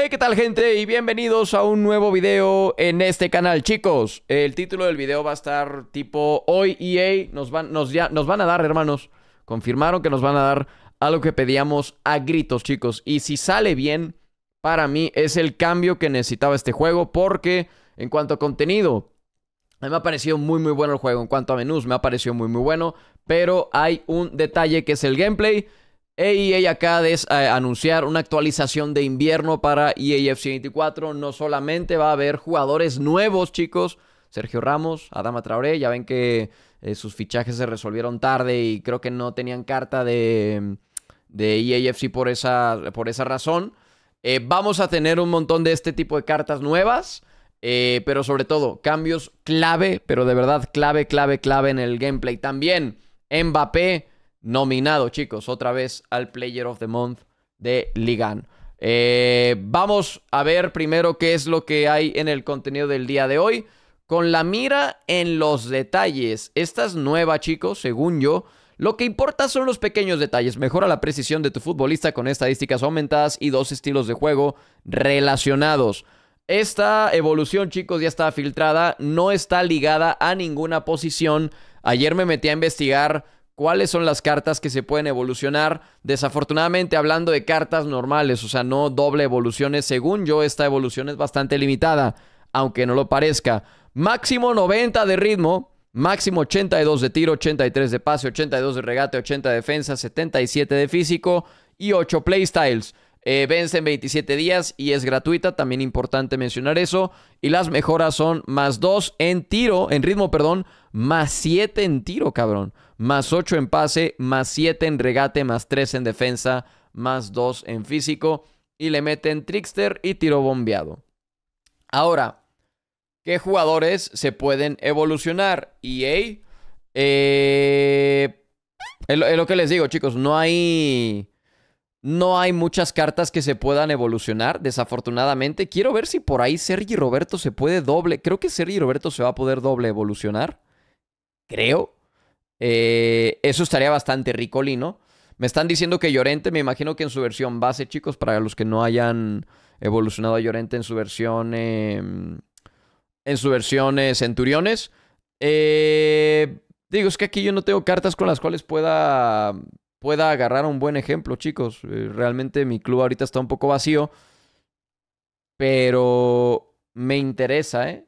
Hey, ¿qué tal gente? Y bienvenidos a un nuevo video en este canal. Chicos, el título del video va a estar tipo Hoy EA nos van, nos ya, nos van a dar, hermanos. Confirmaron que nos van a dar algo que pedíamos a gritos, chicos. Y si sale bien, para mí es el cambio que necesitaba este juego porque en cuanto a contenido... me ha parecido muy muy bueno el juego. En cuanto a menús, me ha parecido muy muy bueno. Pero hay un detalle que es el gameplay. EA acá de eh, anunciar una actualización de invierno para EAFC 24. No solamente va a haber jugadores nuevos, chicos. Sergio Ramos, Adama Traoré, ya ven que eh, sus fichajes se resolvieron tarde y creo que no tenían carta de, EAFC e por esa, por esa razón. Eh, vamos a tener un montón de este tipo de cartas nuevas. pero sobre todo, cambios clave, pero de verdad clave, clave, clave en el gameplay. También Mbappé nominado, chicos, otra vez al Player of the Month de Ligan. Eh, vamos a ver primero qué es lo que hay en el contenido del día de hoy. Con la mira en los detalles. Esta es nueva, chicos, según yo. Lo que importa son los pequeños detalles. Mejora la precisión de tu futbolista con estadísticas aumentadas y dos estilos de juego relacionados. Esta evolución, chicos, ya está filtrada. No está ligada a ninguna posición. Ayer me metí a investigar cuáles son las cartas que se pueden evolucionar. Desafortunadamente, hablando de cartas normales, o sea, no doble evoluciones, según yo, esta evolución es bastante limitada, aunque no lo parezca. Máximo 90 de ritmo, máximo 82 de tiro, 83 de pase, 82 de regate, 80 de defensa, 77 de físico y 8 playstyles. Eh, vence en 27 días y es gratuita, también importante mencionar eso. Y las mejoras son más 2 en tiro, en ritmo, perdón, más 7 en tiro, cabrón. Más 8 en pase, más 7 en regate, más 3 en defensa, más 2 en físico. Y le meten trickster y tiro bombeado. Ahora, ¿qué jugadores se pueden evolucionar? y e Eh, es lo que les digo, chicos. No hay no hay muchas cartas que se puedan evolucionar, desafortunadamente. Quiero ver si por ahí Sergi Roberto se puede doble. Creo que Sergi Roberto se va a poder doble evolucionar. Creo. Eh, eso estaría bastante rico, Lino. Me están diciendo que Llorente, me imagino que en su versión base, chicos, para los que no hayan evolucionado a Llorente en su versión. Em, en su versión eh, Centuriones. Eh, digo, es que aquí yo no tengo cartas con las cuales pueda pueda agarrar un buen ejemplo, chicos. Eh, realmente mi club ahorita está un poco vacío, pero me interesa, ¿eh?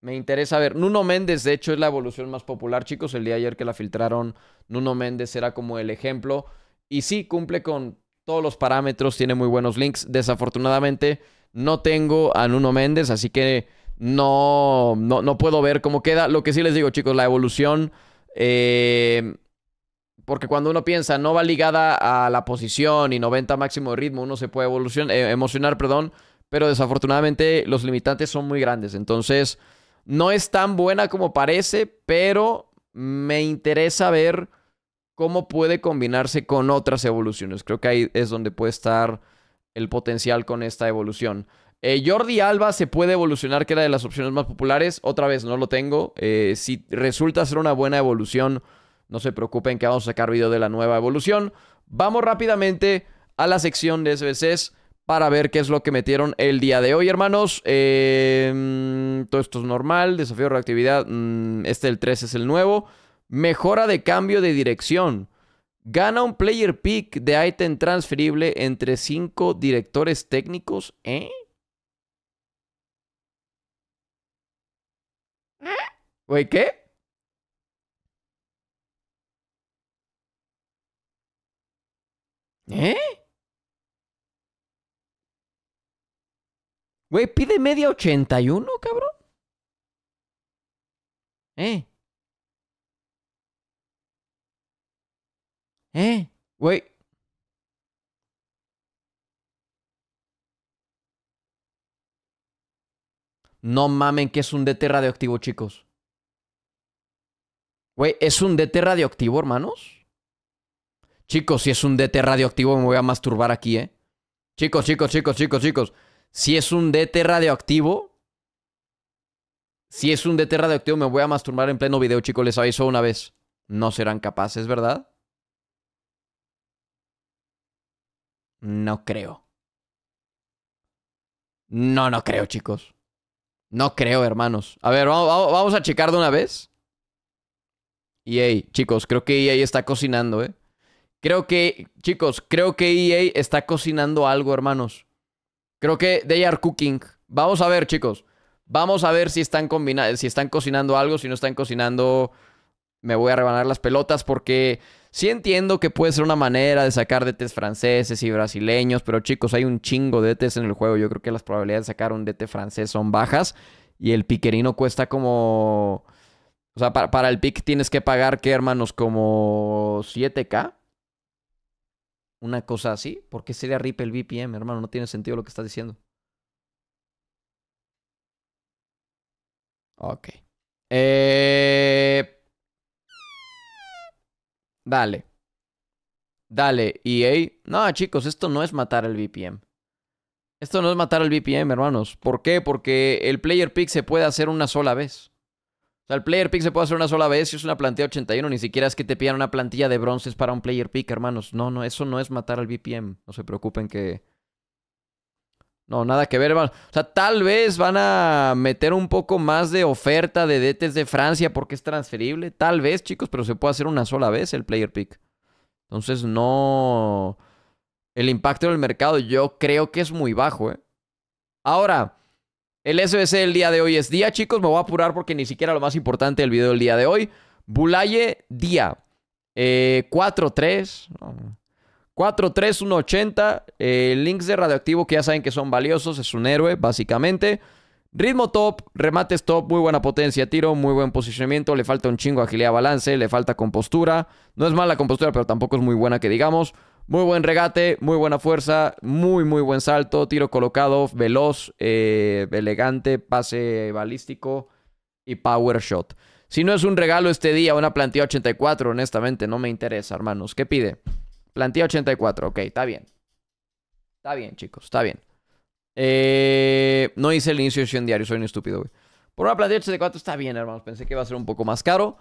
Me interesa ver. Nuno Méndez, de hecho, es la evolución más popular, chicos. El día ayer que la filtraron, Nuno Méndez era como el ejemplo. Y sí, cumple con todos los parámetros, tiene muy buenos links. Desafortunadamente, no tengo a Nuno Méndez, así que no, no, no puedo ver cómo queda. Lo que sí les digo, chicos, la evolución... Eh, porque cuando uno piensa no va ligada a la posición y 90 máximo de ritmo, uno se puede evolucionar, eh, emocionar, perdón, pero desafortunadamente los limitantes son muy grandes. Entonces, no es tan buena como parece, pero me interesa ver cómo puede combinarse con otras evoluciones. Creo que ahí es donde puede estar el potencial con esta evolución. Eh, Jordi Alba se puede evolucionar, que era de las opciones más populares. Otra vez, no lo tengo. Eh, si resulta ser una buena evolución no se preocupen que vamos a sacar video de la nueva evolución. Vamos rápidamente a la sección de SBCs para ver qué es lo que metieron el día de hoy, hermanos. Em, todo esto es normal. Desafío de reactividad. Mm, este el 3 es el nuevo. Mejora de cambio de dirección. Gana un player pick de item transferible entre 5 directores técnicos. ¿Eh? ¿Eh? qué? ¿Eh? Güey, pide media 81, cabrón. ¿Eh? ¿Eh? Güey. No mamen que es un DT radioactivo, chicos. Güey, es un DT radioactivo, hermanos. Chicos, si es un DT radioactivo, me voy a masturbar aquí, ¿eh? Chicos, chicos, chicos, chicos, chicos. Si es un DT radioactivo. Si es un DT radioactivo, me voy a masturbar en pleno video, chicos. Les aviso una vez. No serán capaces, ¿verdad? No creo. No, no creo, chicos. No creo, hermanos. A ver, vamos, a checar de una vez. Y hey, chicos, creo que e ahí está cocinando, ¿eh? Creo que, chicos, creo que EA está cocinando algo, hermanos. Creo que they are cooking. Vamos a ver, chicos. Vamos a ver si están, combinando, si están cocinando algo, si no están cocinando, me voy a rebanar las pelotas porque sí entiendo que puede ser una manera de sacar DTs franceses y brasileños, pero chicos, hay un chingo de DTs en el juego. Yo creo que las probabilidades de sacar un DT francés son bajas y el piquerino cuesta como... O sea, para, el pick tienes que pagar, ¿qué, hermanos? Como 7K una cosa así, ¿por qué sería RIP el BPM, hermano? No tiene sentido lo que estás diciendo. Ok. Eh, dale Dale. y e EA. No, chicos, esto no es matar el BPM. Esto no es matar al BPM, hermanos. ¿Por qué? Porque el player pick se puede hacer una sola vez sea, el player pick se puede hacer una sola vez. Si es una plantilla 81, ni siquiera es que te pidan una plantilla de bronces para un player pick, hermanos. No, no, eso no es matar al BPM. No se preocupen que. No, nada que ver, O sea, tal vez van a meter un poco más de oferta de DTs de Francia porque es transferible. Tal vez, chicos, pero se puede hacer una sola vez el player pick. Entonces, no. El impacto del mercado yo creo que es muy bajo, ¿eh? Ahora. El SBC del día de hoy es día, chicos. Me voy a apurar porque ni siquiera lo más importante del video del día de hoy. Bulaye día. Eh, 4-3. 4-3, 180. links de radioactivo que ya saben que son valiosos. Es un héroe, básicamente. Ritmo top, remates top, muy buena potencia, tiro, muy buen posicionamiento, le falta un chingo agilidad, balance, le falta compostura. No es mala compostura, pero tampoco es muy buena que digamos. Muy buen regate, muy buena fuerza, muy, muy buen salto, tiro colocado, veloz, eh, elegante, pase balístico y power shot. Si no es un regalo este día, una plantilla 84, honestamente, no me interesa, hermanos. ¿Qué pide? Plantilla 84, ok, está bien. Está bien, chicos, está bien. Eh, no hice el inicio de sesión diario, soy un estúpido, güey. Por una plantilla de 4 está bien, hermanos. Pensé que iba a ser un poco más caro.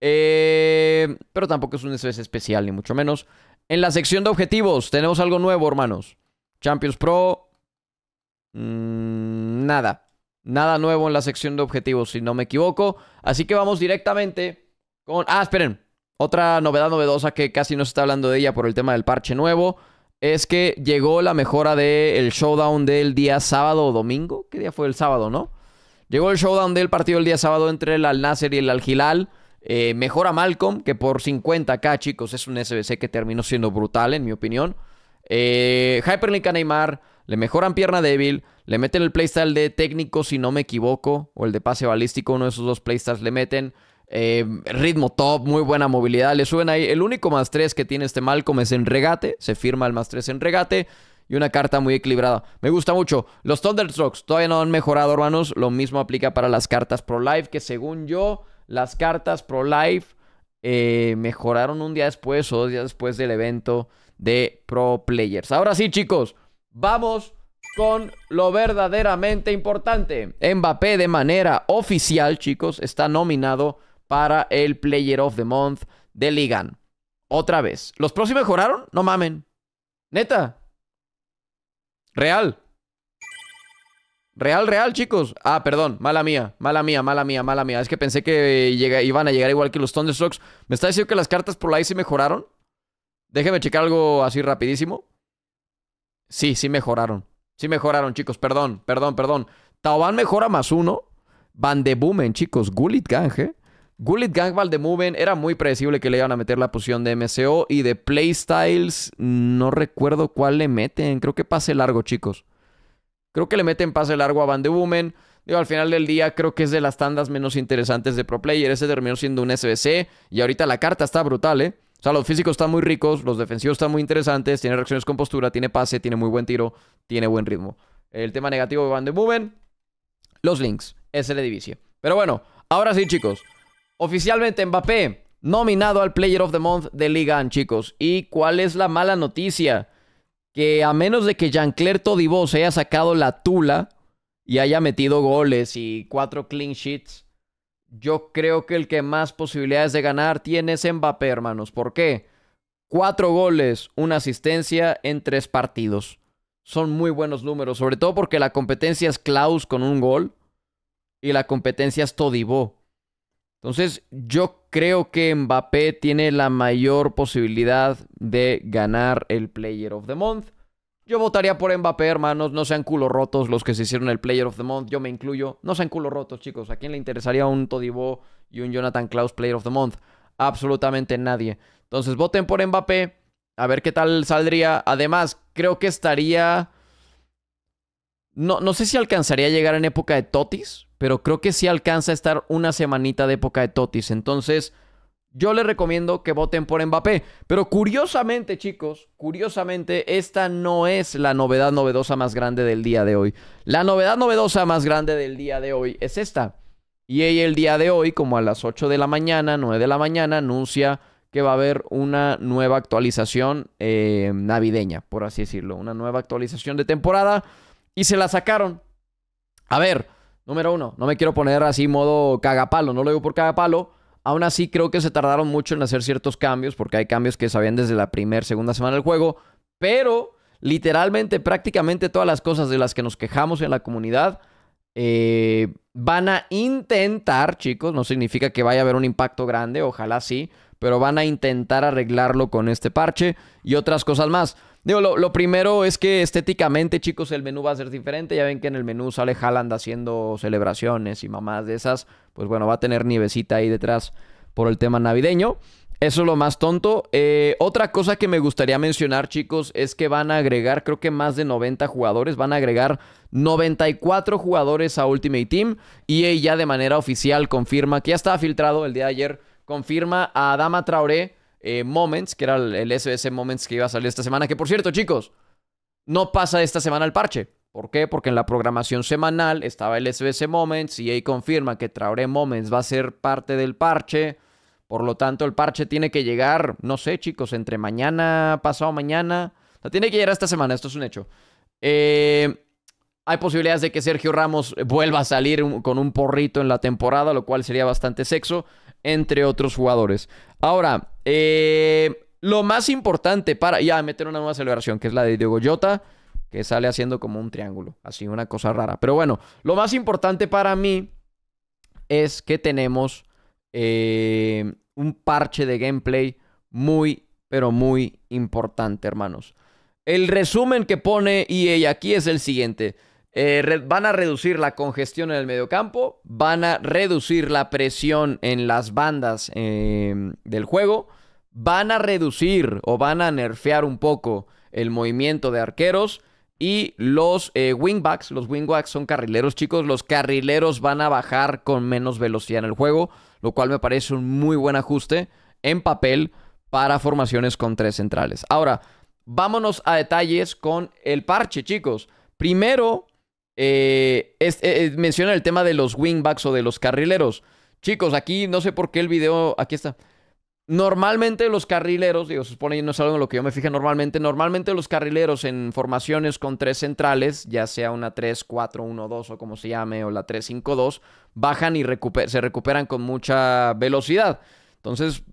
Eh, pero tampoco es un estrés especial, ni mucho menos. En la sección de objetivos, tenemos algo nuevo, hermanos. Champions Pro. Mm, nada. Nada nuevo en la sección de objetivos, si no me equivoco. Así que vamos directamente con. Ah, esperen. Otra novedad novedosa que casi no se está hablando de ella por el tema del parche nuevo es que llegó la mejora del showdown del día sábado o domingo. ¿Qué día fue el sábado, no? Llegó el showdown del partido el día sábado entre el Al-Nasser y el Al-Hilal. Eh, mejora Malcolm, que por 50k, chicos, es un SBC que terminó siendo brutal, en mi opinión. Eh, Hyperlink a Neymar, le mejoran pierna débil, le meten el playstyle de técnico, si no me equivoco, o el de pase balístico, uno de esos dos playstyles le meten. Eh, ritmo top, muy buena movilidad. Le suben ahí. El único más 3 que tiene este Malcom es en regate. Se firma el más 3 en regate. Y una carta muy equilibrada. Me gusta mucho. Los Thunderstrokes todavía no han mejorado, hermanos. Lo mismo aplica para las cartas Pro Life. Que según yo, las cartas Pro Life eh, mejoraron un día después o dos días después del evento de Pro Players. Ahora sí, chicos. Vamos con lo verdaderamente importante. Mbappé de manera oficial, chicos, está nominado para el Player of the Month de Ligan. Otra vez. ¿Los próximos mejoraron? No mamen. Neta. Real. Real, real, chicos. Ah, perdón, mala mía, mala mía, mala mía, mala mía. Es que pensé que iban a llegar igual que los Thunderstrokes. ¿Me está diciendo que las cartas por ahí sí mejoraron? Déjeme checar algo así rapidísimo. Sí, sí mejoraron. Sí mejoraron, chicos. Perdón, perdón, perdón. Taoban mejora más uno. Van de Boomen, chicos. Gulit Gange. Gullit Gangval de Moven era muy predecible que le iban a meter la posición de MCO y de Playstyles no recuerdo cuál le meten. Creo que pase largo, chicos. Creo que le meten pase largo a Van de Digo, al final del día creo que es de las tandas menos interesantes de Pro Player. Ese terminó siendo un SBC y ahorita la carta está brutal, ¿eh? O sea, los físicos están muy ricos, los defensivos están muy interesantes, tiene reacciones con postura, tiene pase, tiene muy buen tiro, tiene buen ritmo. El tema negativo de Van de los links, es el edificio. Pero bueno, ahora sí, chicos. Oficialmente Mbappé, nominado al Player of the Month de Liga chicos. ¿Y cuál es la mala noticia? Que a menos de que Jean-Claire Todibó se haya sacado la tula y haya metido goles y cuatro clean sheets, yo creo que el que más posibilidades de ganar tiene es Mbappé, hermanos. ¿Por qué? Cuatro goles, una asistencia en tres partidos. Son muy buenos números, sobre todo porque la competencia es Klaus con un gol y la competencia es Todibó entonces, yo creo que Mbappé tiene la mayor posibilidad de ganar el Player of the Month. Yo votaría por Mbappé, hermanos. No sean culo rotos los que se hicieron el Player of the Month. Yo me incluyo. No sean culo rotos, chicos. ¿A quién le interesaría un Todibó y un Jonathan Klaus Player of the Month? Absolutamente nadie. Entonces, voten por Mbappé. A ver qué tal saldría. Además, creo que estaría. No, no sé si alcanzaría a llegar en época de Totis pero creo que sí alcanza a estar una semanita de época de Totis. Entonces, yo les recomiendo que voten por Mbappé. Pero curiosamente, chicos, curiosamente, esta no es la novedad novedosa más grande del día de hoy. La novedad novedosa más grande del día de hoy es esta. Y ella el día de hoy, como a las 8 de la mañana, 9 de la mañana, anuncia que va a haber una nueva actualización eh, navideña, por así decirlo. Una nueva actualización de temporada. Y se la sacaron. A ver. Número uno, no me quiero poner así modo cagapalo, no lo digo por cagapalo. Aún así, creo que se tardaron mucho en hacer ciertos cambios, porque hay cambios que sabían desde la primera, segunda semana del juego, pero literalmente, prácticamente todas las cosas de las que nos quejamos en la comunidad eh, van a intentar, chicos, no significa que vaya a haber un impacto grande, ojalá sí, pero van a intentar arreglarlo con este parche y otras cosas más. Digo, lo, primero es que estéticamente, chicos, el menú va a ser diferente. Ya ven que en el menú sale Haaland haciendo celebraciones y mamás de esas. Pues bueno, va a tener nievecita ahí detrás por el tema navideño. Eso es lo más tonto. Eh, otra cosa que me gustaría mencionar, chicos, es que van a agregar, creo que más de 90 jugadores. Van a agregar 94 jugadores a Ultimate Team. Y e ella de manera oficial confirma que ya estaba filtrado el día de ayer confirma a Adama Traoré eh, Moments, que era el, SBS Moments que iba a salir esta semana. Que por cierto, chicos, no pasa esta semana el parche. ¿Por qué? Porque en la programación semanal estaba el SBS Moments y ahí confirma que Traoré Moments va a ser parte del parche. Por lo tanto, el parche tiene que llegar, no sé, chicos, entre mañana, pasado mañana. tiene que llegar esta semana, esto es un hecho. Eh, hay posibilidades de que Sergio Ramos vuelva a salir con un porrito en la temporada, lo cual sería bastante sexo entre otros jugadores. Ahora, eh, lo más importante para ya meter una nueva celebración, que es la de Diego Jota, que sale haciendo como un triángulo, así una cosa rara. Pero bueno, lo más importante para mí es que tenemos eh, un parche de gameplay muy, pero muy importante, hermanos. El resumen que pone EA aquí es el siguiente. Eh, van a reducir la congestión en el mediocampo, van a reducir la presión en las bandas em, del juego, van a reducir o van a nerfear un poco el movimiento de arqueros y los eh, wingbacks, los wingbacks son carrileros chicos, los carrileros van a bajar con menos velocidad en el juego, lo cual me parece un muy buen ajuste en papel para formaciones con tres centrales. Ahora, vámonos a detalles con el parche chicos. Primero, eh, eh, eh, menciona el tema de los wingbacks o de los carrileros. Chicos, aquí no sé por qué el video. Aquí está. Normalmente los carrileros, digo, se supone no es algo lo que yo me fije normalmente. Normalmente los carrileros en formaciones con tres centrales, ya sea una 3-4-1-2 o como se llame, o la 3-5-2, bajan y se recuperan con mucha velocidad. Entonces,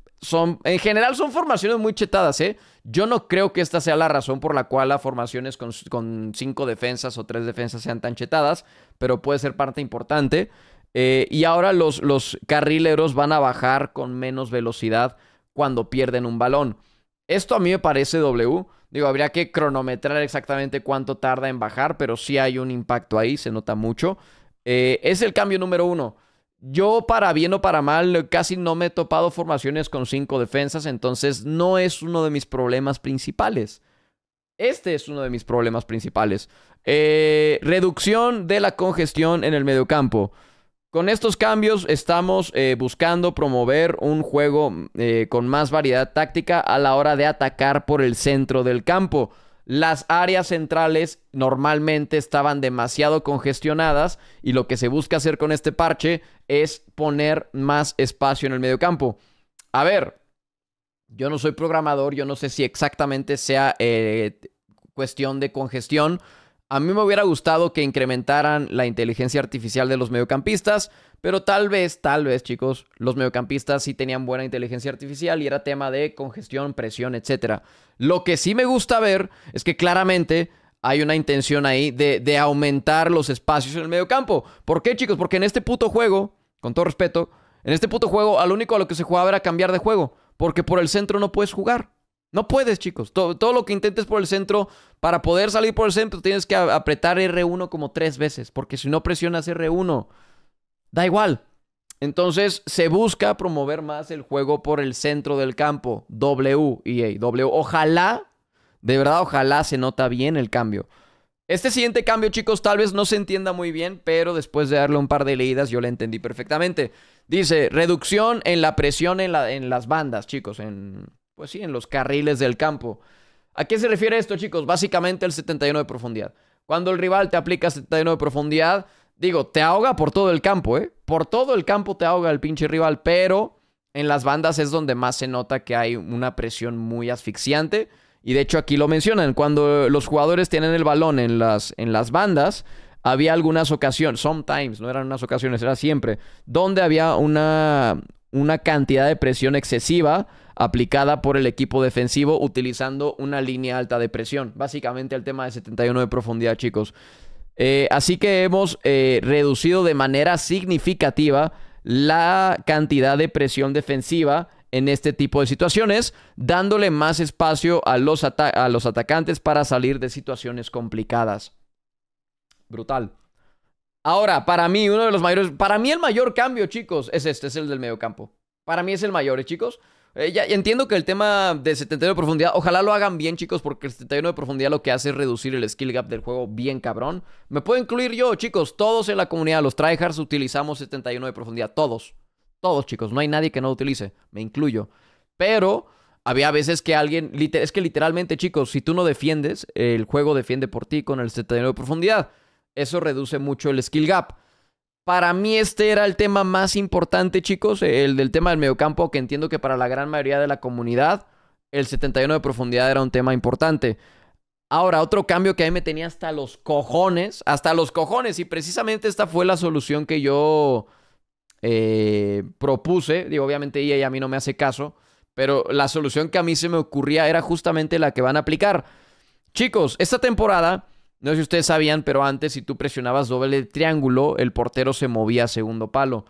en general son formaciones muy chetadas, ¿eh? Yo no creo que esta sea la razón por la cual las formaciones con, con cinco defensas o tres defensas sean tan chetadas, pero puede ser parte importante. Eh, y ahora los, los carrileros van a bajar con menos velocidad cuando pierden un balón. Esto a mí me parece W. Digo, habría que cronometrar exactamente cuánto tarda en bajar, pero sí hay un impacto ahí, se nota mucho. Eh, es el cambio número uno. Yo, para bien o para mal, casi no me he topado formaciones con cinco defensas, entonces no es uno de mis problemas principales. Este es uno de mis problemas principales. Eh, reducción de la congestión en el mediocampo. Con estos cambios estamos eh, buscando promover un juego eh, con más variedad táctica a la hora de atacar por el centro del campo las áreas centrales normalmente estaban demasiado congestionadas y lo que se busca hacer con este parche es poner más espacio en el mediocampo. A ver, yo no soy programador, yo no sé si exactamente sea eh, cuestión de congestión. A mí me hubiera gustado que incrementaran la inteligencia artificial de los mediocampistas. Pero tal vez, tal vez, chicos, los mediocampistas sí tenían buena inteligencia artificial y era tema de congestión, presión, etc. Lo que sí me gusta ver es que claramente hay una intención ahí de, aumentar los espacios en el mediocampo. ¿Por qué, chicos? Porque en este puto juego, con todo respeto, en este puto juego, al único a lo que se jugaba era cambiar de juego. Porque por el centro no puedes jugar. No puedes, chicos. Todo, todo, lo que intentes por el centro, para poder salir por el centro, tienes que apretar R1 como tres veces, porque si no presionas R1, Da igual. Entonces se busca promover más el juego por el centro del campo, WEA, W. Ojalá, de verdad, ojalá se nota bien el cambio. Este siguiente cambio, chicos, tal vez no se entienda muy bien, pero después de darle un par de leídas yo lo entendí perfectamente. Dice, reducción en la presión en, en las bandas, chicos, en, pues sí, en los carriles del campo. ¿A qué se refiere esto, chicos? Básicamente el 71 de profundidad. Cuando el rival te aplica 71 de profundidad, Digo, te ahoga por todo el campo, ¿eh? Por todo el campo te ahoga el pinche rival, pero en las bandas es donde más se nota que hay una presión muy asfixiante. Y de hecho aquí lo mencionan, cuando los jugadores tienen el balón en las, en las bandas, había algunas ocasiones, sometimes, no eran unas ocasiones, era siempre, donde había una, una cantidad de presión excesiva aplicada por el equipo defensivo utilizando una línea alta de presión. Básicamente el tema de 71 de profundidad, chicos. Eh, así que hemos eh, reducido de manera significativa la cantidad de presión defensiva en este tipo de situaciones, dándole más espacio a los, a los atacantes para salir de situaciones complicadas. Brutal. Ahora, para mí, uno de los mayores, para mí el mayor cambio, chicos, es este, es el del medio campo. Para mí es el mayor, ¿eh, chicos. Eh, ya, entiendo que el tema de 71 de profundidad, ojalá lo hagan bien, chicos, porque el 71 de profundidad lo que hace es reducir el skill gap del juego bien cabrón. Me puedo incluir yo, chicos, todos en la comunidad, los tryhards utilizamos 71 de profundidad, todos. Todos, chicos, no hay nadie que no lo utilice, me incluyo. Pero había veces que alguien, es que literalmente, chicos, si tú no defiendes, el juego defiende por ti con el 71 de profundidad. Eso reduce mucho el skill gap. Para mí este era el tema más importante, chicos, el del tema del mediocampo, que entiendo que para la gran mayoría de la comunidad, el 71 de profundidad era un tema importante. Ahora, otro cambio que a mí me tenía hasta los cojones, hasta los cojones, y precisamente esta fue la solución que yo eh, propuse, digo, obviamente ella y a mí no me hace caso, pero la solución que a mí se me ocurría era justamente la que van a aplicar. Chicos, esta temporada no sé si ustedes sabían, pero antes si tú presionabas doble triángulo, el portero se movía a segundo palo.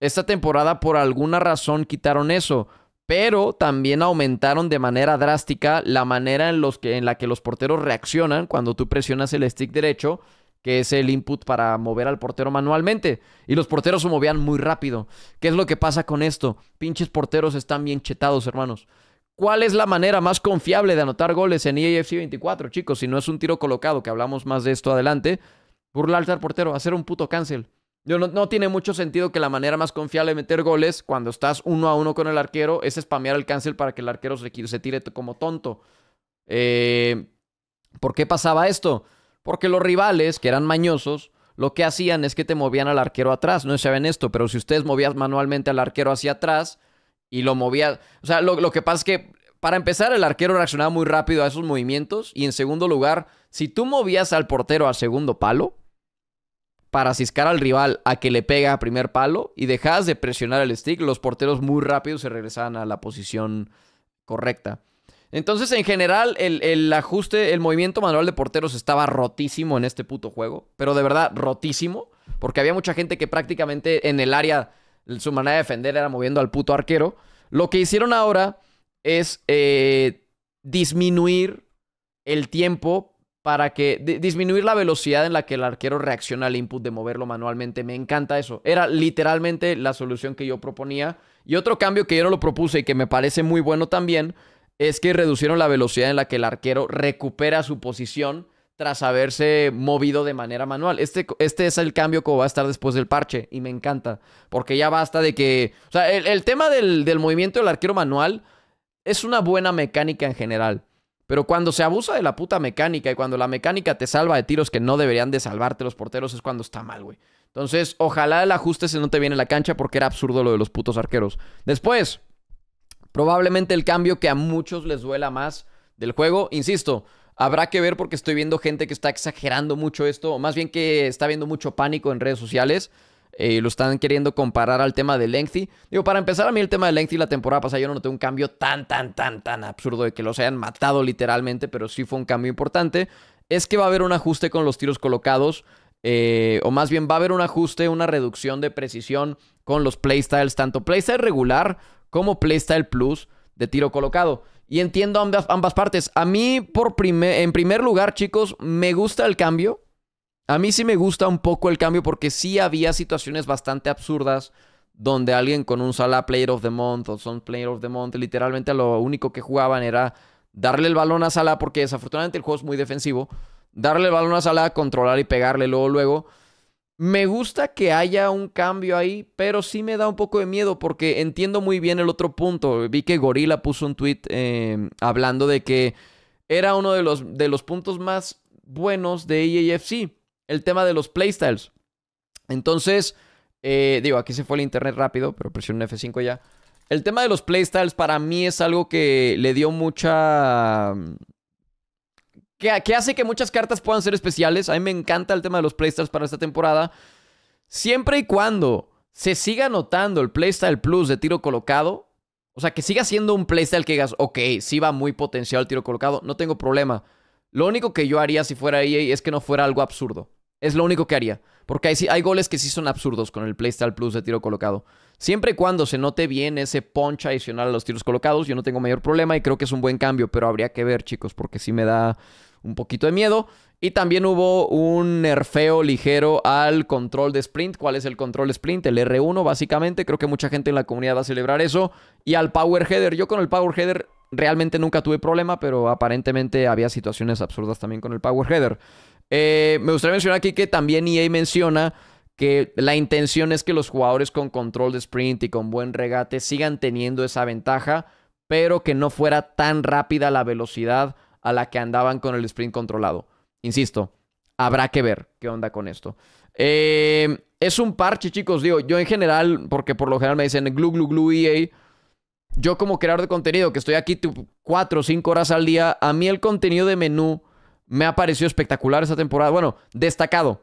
Esta temporada por alguna razón quitaron eso, pero también aumentaron de manera drástica la manera en, los que, en la que los porteros reaccionan cuando tú presionas el stick derecho, que es el input para mover al portero manualmente. Y los porteros se movían muy rápido. ¿Qué es lo que pasa con esto? Pinches porteros están bien chetados, hermanos. ¿Cuál es la manera más confiable de anotar goles en EAFC 24, chicos? Si no es un tiro colocado, que hablamos más de esto adelante, Burlar al portero, hacer un puto cancel. No, no, tiene mucho sentido que la manera más confiable de meter goles cuando estás uno a uno con el arquero es spamear el cancel para que el arquero se, tire como tonto. Eh, ¿Por qué pasaba esto? Porque los rivales, que eran mañosos, lo que hacían es que te movían al arquero atrás. No saben esto, pero si ustedes movían manualmente al arquero hacia atrás, y lo movía. O sea, lo, que pasa es que, para empezar, el arquero reaccionaba muy rápido a esos movimientos. Y en segundo lugar, si tú movías al portero al segundo palo, para asiscar al rival a que le pega a primer palo y dejabas de presionar el stick, los porteros muy rápido se regresaban a la posición correcta. Entonces, en general, el, el, ajuste, el movimiento manual de porteros estaba rotísimo en este puto juego, pero de verdad rotísimo, porque había mucha gente que prácticamente en el área su manera de defender era moviendo al puto arquero. Lo que hicieron ahora es eh, disminuir el tiempo para que disminuir la velocidad en la que el arquero reacciona al input de moverlo manualmente. Me encanta eso. Era literalmente la solución que yo proponía. Y otro cambio que yo no lo propuse y que me parece muy bueno también es que reducieron la velocidad en la que el arquero recupera su posición tras haberse movido de manera manual. Este, este es el cambio que va a estar después del parche y me encanta, porque ya basta de que... O sea, el, tema del, del movimiento del arquero manual es una buena mecánica en general. Pero cuando se abusa de la puta mecánica y cuando la mecánica te salva de tiros que no deberían de salvarte los porteros es cuando está mal, güey. Entonces, ojalá el ajuste se note bien en la cancha porque era absurdo lo de los putos arqueros. Después, probablemente el cambio que a muchos les duela más del juego, insisto, Habrá que ver porque estoy viendo gente que está exagerando mucho esto, o más bien que está viendo mucho pánico en redes sociales. Eh, y lo están queriendo comparar al tema de Lengthy. Digo, para empezar, a mí el tema de Lengthy la temporada pasada yo no noté un cambio tan, tan, tan, tan absurdo de que los hayan matado literalmente, pero sí fue un cambio importante. Es que va a haber un ajuste con los tiros colocados, eh, o más bien va a haber un ajuste, una reducción de precisión con los playstyles, tanto playstyle regular como playstyle plus de tiro colocado y entiendo ambas, ambas partes. A mí, por primer, en primer lugar, chicos, me gusta el cambio. A mí sí me gusta un poco el cambio porque sí había situaciones bastante absurdas donde alguien con un sala Player of the Month o Son Player of the Month, literalmente lo único que jugaban era darle el balón a sala porque desafortunadamente el juego es muy defensivo, darle el balón a sala controlar y pegarle luego luego. Me gusta que haya un cambio ahí, pero sí me da un poco de miedo porque entiendo muy bien el otro punto. Vi que Gorila puso un tweet eh, hablando de que era uno de los, de los puntos más buenos de EAFC, el tema de los playstyles. Entonces, eh, digo, aquí se fue el internet rápido, pero presioné F5 ya. El tema de los playstyles para mí es algo que le dio mucha que, hace que muchas cartas puedan ser especiales. A mí me encanta el tema de los playstars para esta temporada. Siempre y cuando se siga notando el playstyle plus de tiro colocado, o sea, que siga siendo un playstyle que digas, ok, sí va muy potencial el tiro colocado, no tengo problema. Lo único que yo haría si fuera EA es que no fuera algo absurdo. Es lo único que haría. Porque hay, hay goles que sí son absurdos con el playstyle plus de tiro colocado. Siempre y cuando se note bien ese punch adicional a los tiros colocados, yo no tengo mayor problema y creo que es un buen cambio, pero habría que ver, chicos, porque sí me da un poquito de miedo. Y también hubo un nerfeo ligero al control de sprint. ¿Cuál es el control sprint? El R1, básicamente. Creo que mucha gente en la comunidad va a celebrar eso. Y al power header. Yo con el power header realmente nunca tuve problema, pero aparentemente había situaciones absurdas también con el power header. Eh, me gustaría mencionar aquí que también EA menciona que la intención es que los jugadores con control de sprint y con buen regate sigan teniendo esa ventaja, pero que no fuera tan rápida la velocidad a la que andaban con el sprint controlado. Insisto, habrá que ver qué onda con esto. Eh, es un parche, chicos. Digo, yo en general, porque por lo general me dicen glu glu glu EA. Yo como creador de contenido, que estoy aquí cuatro o 5 horas al día, a mí el contenido de menú me ha parecido espectacular esta temporada. Bueno, destacado.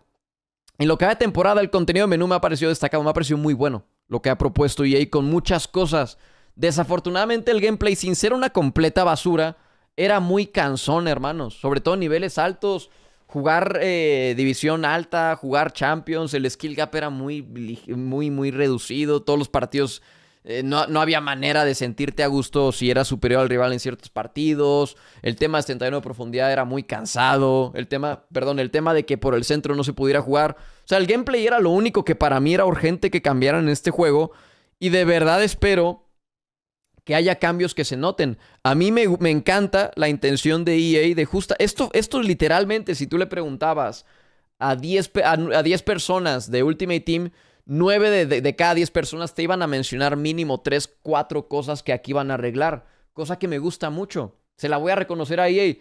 En lo que va de temporada, el contenido de menú me ha parecido destacado, me ha parecido muy bueno lo que ha propuesto EA con muchas cosas. Desafortunadamente, el gameplay, sin ser una completa basura, era muy cansón, hermanos. Sobre todo niveles altos, jugar eh, división alta, jugar Champions, el skill gap era muy, muy, muy reducido, todos los partidos eh, no, había manera de sentirte a gusto si eras superior al rival en ciertos partidos. El tema de 71 de profundidad era muy cansado. El tema, perdón, el tema de que por el centro no se pudiera jugar. O sea, el gameplay era lo único que para mí era urgente que cambiaran en este juego. Y de verdad espero que haya cambios que se noten. A mí me, encanta la intención de EA de justa. Esto, esto literalmente, si tú le preguntabas a 10, a 10 personas de Ultimate Team 9 de, cada 10 personas te iban a mencionar mínimo 3, 4 cosas que aquí van a arreglar. Cosa que me gusta mucho. Se la voy a reconocer a EA.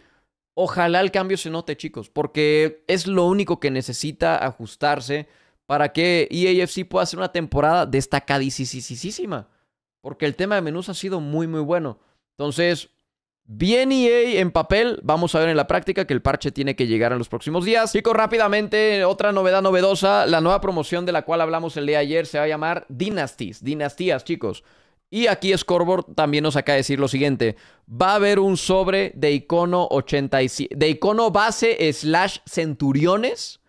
Ojalá el cambio se note, chicos, porque es lo único que necesita ajustarse para que EAFC pueda hacer una temporada destacadísima. Porque el tema de menús ha sido muy, muy bueno. Entonces, Bien y e en papel, vamos a ver en la práctica que el parche tiene que llegar en los próximos días. Chicos, rápidamente, otra novedad novedosa, la nueva promoción de la cual hablamos el día de ayer se va a llamar Dynasties, Dinastías, chicos. Y aquí Scoreboard también nos acaba de decir lo siguiente, va a haber un sobre de icono 87, de icono base slash centuriones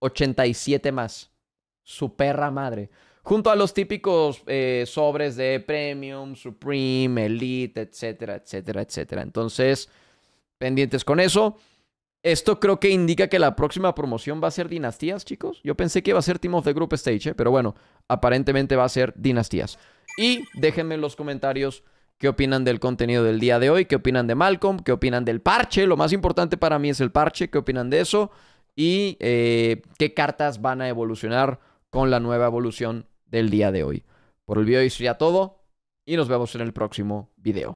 87 más. Su perra madre. Junto a los típicos eh, sobres de Premium, Supreme, Elite, etcétera, etcétera, etcétera. Entonces, pendientes con eso. Esto creo que indica que la próxima promoción va a ser Dinastías, chicos. Yo pensé que iba a ser Team of the Group Stage, ¿eh? pero bueno, aparentemente va a ser Dinastías. Y déjenme en los comentarios qué opinan del contenido del día de hoy, qué opinan de Malcolm, qué opinan del parche. Lo más importante para mí es el parche, qué opinan de eso y eh, qué cartas van a evolucionar con la nueva evolución del día de hoy. Por el video y sería todo y nos vemos en el próximo video.